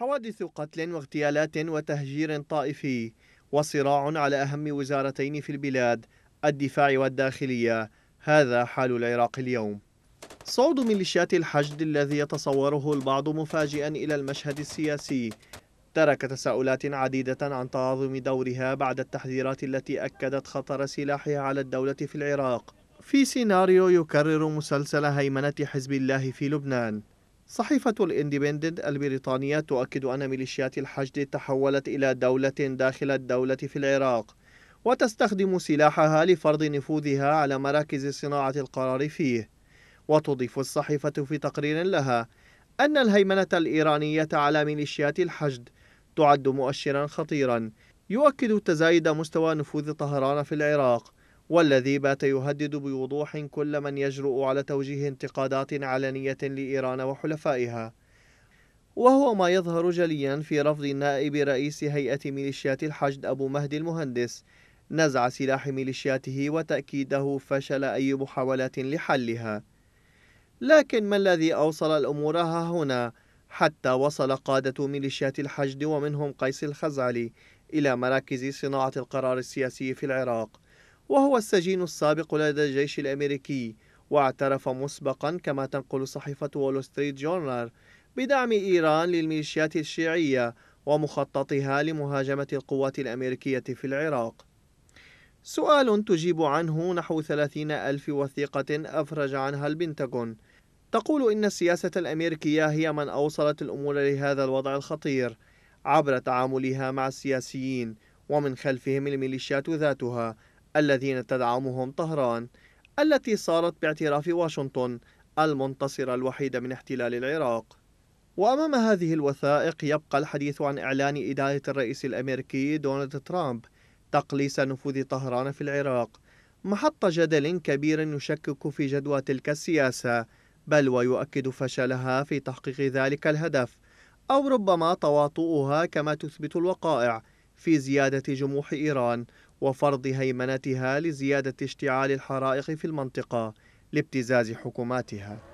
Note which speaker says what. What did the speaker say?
Speaker 1: حوادث قتل واغتيالات وتهجير طائفي وصراع على أهم وزارتين في البلاد الدفاع والداخلية هذا حال العراق اليوم صعود ميليشيات الحشد الذي يتصوره البعض مفاجئا إلى المشهد السياسي ترك تساؤلات عديدة عن تعاظم دورها بعد التحذيرات التي أكدت خطر سلاحها على الدولة في العراق في سيناريو يكرر مسلسل هيمنة حزب الله في لبنان صحيفة الاندبندنت البريطانية تؤكد أن ميليشيات الحشد تحولت إلى دولة داخل الدولة في العراق وتستخدم سلاحها لفرض نفوذها على مراكز صناعة القرار فيه وتضيف الصحيفة في تقرير لها أن الهيمنة الإيرانية على ميليشيات الحشد تعد مؤشرا خطيرا يؤكد تزايد مستوى نفوذ طهران في العراق والذي بات يهدد بوضوح كل من يجرؤ على توجيه انتقادات علنية لإيران وحلفائها وهو ما يظهر جليا في رفض نائب رئيس هيئة ميليشيات الحشد أبو مهدي المهندس نزع سلاح ميليشياته وتأكيده فشل أي محاولات لحلها لكن ما الذي أوصل الأمور ها هنا حتى وصل قادة ميليشيات الحشد ومنهم قيس الخزعلي إلى مراكز صناعة القرار السياسي في العراق وهو السجين السابق لدى الجيش الأمريكي واعترف مسبقا كما تنقل صحيفة وول ستريت جورنال بدعم إيران للميليشيات الشيعية ومخططها لمهاجمة القوات الأمريكية في العراق سؤال تجيب عنه نحو ثلاثين ألف وثيقة أفرج عنها البنتاغون تقول إن السياسة الأمريكية هي من أوصلت الأمور لهذا الوضع الخطير عبر تعاملها مع السياسيين ومن خلفهم الميليشيات ذاتها الذين تدعمهم طهران التي صارت باعتراف واشنطن المنتصرة الوحيدة من احتلال العراق وأمام هذه الوثائق يبقى الحديث عن إعلان إدارة الرئيس الأمريكي دونالد ترامب تقليص نفوذ طهران في العراق محط جدل كبير يشكك في جدوى تلك السياسة بل ويؤكد فشلها في تحقيق ذلك الهدف أو ربما تواطؤها كما تثبت الوقائع في زيادة جموح إيران وفرض هيمنتها لزيادة اشتعال الحرائق في المنطقة لابتزاز حكوماتها